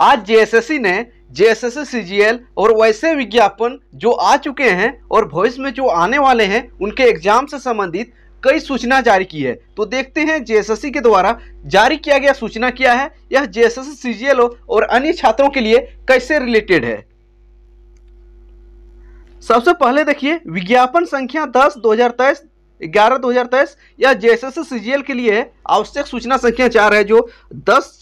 आज जेएसएससी ने JSSC CGL और वैसे विज्ञापन जो आ चुके हैं और भविष्य में जो आने वाले हैं उनके एग्जाम से संबंधित कई सूचना जारी की है तो देखते हैं जेएसएससी के द्वारा जारी किया गया सूचना क्या है यह जेएसएससी सीजीएल और अन्य छात्रों के लिए कैसे रिलेटेड है सबसे पहले देखिए विज्ञापन संख्या दस दो हजार तेईस ग्यारह दो हजार तेईस यह जेएसएससी सीजीएल के लिए आवश्यक सूचना संख्या चार है जो दस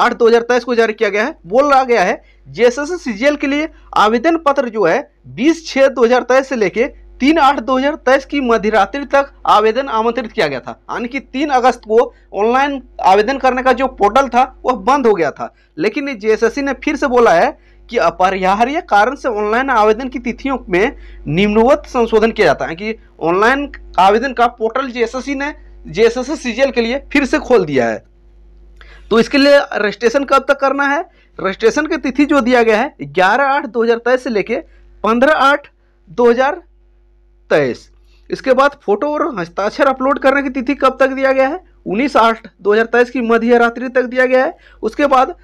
आठ दो हजार तेईस को जारी किया गया है बोल रहा गया है जेएसएस सीजीएल के लिए आवेदन पत्र जो है बीस छह दो हजार तेईस से लेके तीन आठ दो हजार तेईस की मध्यरात्रि तक आवेदन आमंत्रित किया गया था यानी कि तीन अगस्त को ऑनलाइन आवेदन करने का जो पोर्टल था वह बंद हो गया था लेकिन जेएसएससी ने फिर से बोला है कि अपरिहार्य कारण से ऑनलाइन आवेदन की तिथियों में निम्नवत संशोधन किया जाता है कि ऑनलाइन आवेदन का पोर्टल जेएसएससी ने जेएसएससी सीजीएल के लिए फिर से खोल दिया है तो इसके लिए रजिस्ट्रेशन कब तक करना है रजिस्ट्रेशन की तिथि जो दिया गया है ग्यारह आठ दो हज़ार तेईस से लेके पंद्रह आठ दो हज़ार तेईस इसके बाद फोटो और हस्ताक्षर अपलोड करने की तिथि कब तक दिया गया है उन्नीस आठ दो हज़ार तेईस की मध्य रात्रि तक दिया गया है उसके बाद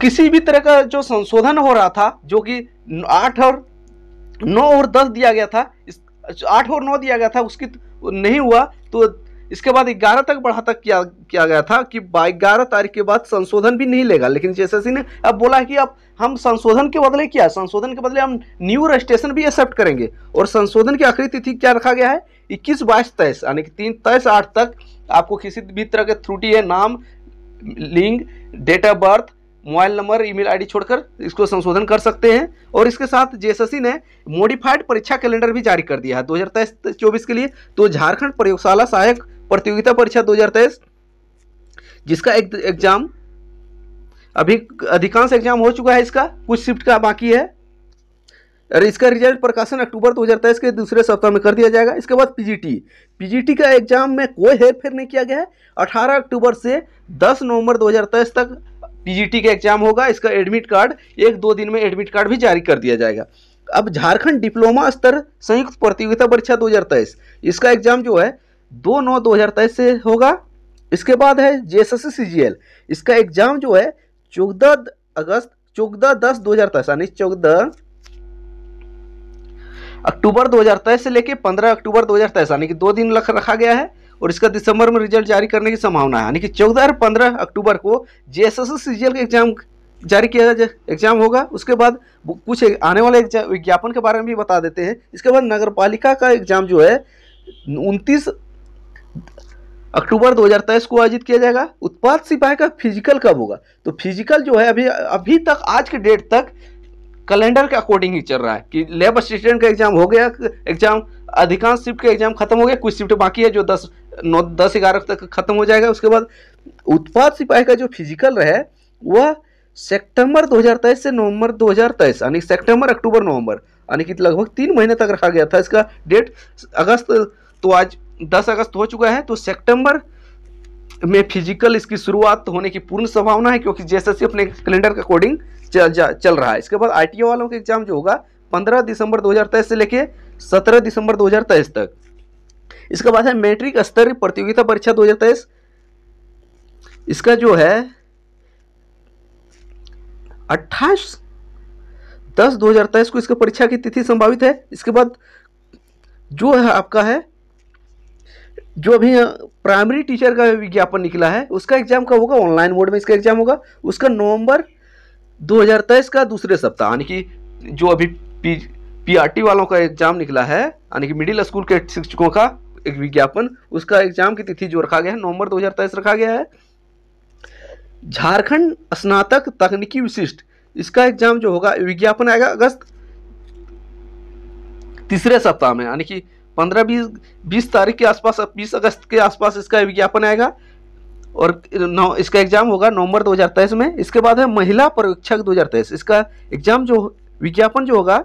किसी भी तरह का जो संशोधन हो रहा था जो कि आठ और नौ और दस दिया गया था आठ और नौ दिया गया था उसकी नहीं हुआ तो इसके बाद ग्यारह तक बढ़ा तक किया किया गया था कि ग्यारह तारीख के बाद संशोधन भी नहीं लेगा लेकिन सी ने अब बोला है कि अब हम संशोधन के बदले क्या संशोधन के बदले हम न्यू रजिस्ट्रेशन भी एक्सेप्ट करेंगे और संशोधन की आखिरी तिथि क्या रखा गया है इक्कीस बाईस तेईस यानी कि तीन तेईस आठ तक आपको किसी भी तरह के त्रुटि है नाम लिंग date of birth mobile number email ID छोड़कर इसको संशोधन कर सकते हैं और इसके साथ जे ने मॉडिफाइड परीक्षा कैलेंडर भी जारी कर दिया है दो हज़ार के लिए तो झारखंड प्रयोगशाला सहायक प्रतियोगिता परीक्षा 2023 जिसका एक एग्जाम अभी अधिकांश एग्जाम हो चुका है इसका कुछ शिफ्ट का बाकी है और इसका रिजल्ट प्रकाशन अक्टूबर 2023 के दूसरे सप्ताह में कर दिया जाएगा इसके बाद पीजीटी पीजीटी का एग्जाम में कोई हेर फेर नहीं किया गया है 18 अक्टूबर से 10 नवंबर 2023 तक पीजीटी का एग्जाम होगा इसका एडमिट कार्ड एक दो दिन में एडमिट कार्ड भी जारी कर दिया जाएगा अब झारखंड डिप्लोमा स्तर संयुक्त प्रतियोगिता परीक्षा दो इसका एग्जाम जो है दो नौ दो हज़ार तेईस से होगा इसके बाद है जे एस इसका एग्ज़ाम जो है चौदह अगस्त चौदह दस दो हज़ार तेईस यानी चौदह अक्टूबर तेईस से लेकर पंद्रह अक्टूबर दो हजार तेईस यानी कि दो दिन लख रखा गया है और इसका दिसंबर में रिजल्ट जारी करने की संभावना है यानी कि चौदह और पंद्रह अक्टूबर को जे एस एस का एग्जाम जारी किया जाए एग्जाम होगा उसके बाद कुछ आने वाले विज्ञापन के बारे में भी बता देते हैं इसके बाद नगर पालिका का एग्जाम जो है उनतीस अक्टूबर 2023 को आयोजित किया जाएगा उत्पाद सिपाही का फिजिकल कब होगा तो फिजिकल जो है अभी अभी तक आज के डेट तक कैलेंडर के अकॉर्डिंग ही चल रहा है कि लेब असिस्टेंट का एग्जाम हो गया एग्जाम अधिकांश शिफ्ट के एग्जाम खत्म हो गया कुछ शिफ्ट बाकी है जो दस नौ दस ग्यारह तक खत्म हो जाएगा उसके बाद उत्पाद सिपाही का जो फिजिकल रहे वह सेप्टेम्बर दो से नवम्बर दो यानी सेप्टेम्बर अक्टूबर नवंबर यानी कि लगभग तीन महीने तक रखा गया था इसका डेट अगस्त तो आज 10 अगस्त हो चुका है तो सितंबर में फिजिकल इसकी शुरुआत होने की पूर्ण संभावना है क्योंकि जैसे अपने कैलेंडर के अकॉर्डिंग चल, चल रहा है इसके बाद आई वालों के एग्जाम जो होगा 15 दिसंबर 2023 से लेके 17 दिसंबर 2023 तक इसके बाद है मैट्रिक स्तरीय प्रतियोगिता परीक्षा दो इसका जो है 28 दस दो को इसका परीक्षा की तिथि संभावित है इसके बाद जो है आपका है जो अभी प्राइमरी टीचर का विज्ञापन निकला है उसका एग्जाम कब होगा ऑनलाइन मोड में इसका एग्जाम होगा उसका नवंबर 2023 का दूसरे सप्ताह यानी कि जो अभी पी पी वालों का एग्जाम निकला है यानी कि मिडिल स्कूल के शिक्षकों का एक विज्ञापन उसका एग्जाम की तिथि जो रखा गया है नवंबर 2023 रखा गया है झारखंड स्नातक तकनीकी विशिष्ट इसका एग्जाम जो होगा विज्ञापन आएगा अगस्त तीसरे सप्ताह में यानी कि पंद्रह बीस बीस तारीख के आसपास बीस अगस्त के आसपास इसका विज्ञापन आएगा और नौ इसका एग्जाम होगा नवंबर 2023 में इसके बाद है महिला परीक्षक 2023 इसका एग्जाम जो विज्ञापन जो होगा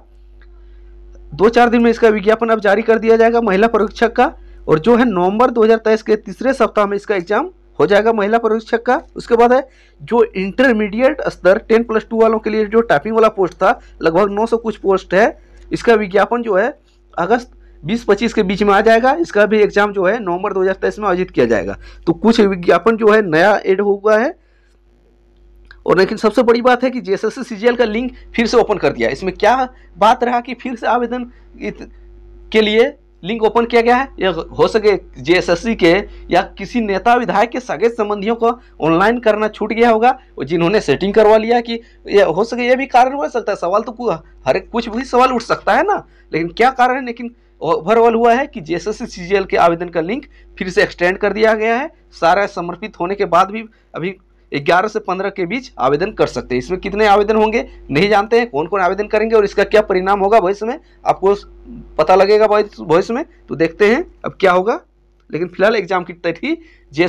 दो चार दिन में इसका विज्ञापन अब जारी कर दिया जाएगा महिला परीक्षक का और जो है नवंबर 2023 के तीसरे सप्ताह में इसका एग्जाम हो जाएगा महिला परीक्षक का उसके बाद है जो इंटरमीडिएट स्तर टेन प्लस टू वालों के लिए जो टाइपिंग वाला पोस्ट था लगभग नौ कुछ पोस्ट है इसका विज्ञापन जो है अगस्त बीस पच्चीस के बीच में आ जाएगा इसका भी एग्जाम जो है नवंबर तेईस में आयोजित किया जाएगा तो कुछ विज्ञापन जो है नया एड हुआ है और लेकिन सबसे बड़ी बात है कि जे एस का लिंक फिर से ओपन कर दिया इसमें क्या बात रहा कि फिर से आवेदन के लिए लिंक ओपन किया गया है या हो सके जेएसएससी के या किसी नेता विधायक के सगे संबंधियों को ऑनलाइन करना छूट गया होगा और जिन्होंने सेटिंग करवा लिया कि यह हो सके ये भी कारण हो सकता है सवाल तो हर कुछ भी सवाल उठ सकता है ना लेकिन क्या कारण है लेकिन ओवरऑल हुआ है कि जेएसएससी सीजीएल के आवेदन का लिंक फिर से एक्सटेंड कर दिया गया है सारा समर्पित होने के बाद भी अभी 11 से 15 के बीच आवेदन कर सकते हैं इसमें कितने आवेदन होंगे नहीं जानते हैं कौन कौन आवेदन करेंगे और इसका क्या परिणाम होगा भविष्य में आपको पता लगेगा भविष्य में तो देखते हैं अब क्या होगा लेकिन फिलहाल एग्जाम की तिथि जे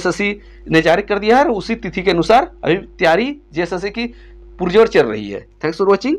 ने जारी कर दिया है और उसी तिथि के अनुसार अभी तैयारी जे की पुरजोर चल रही है थैंक्स फॉर वॉचिंग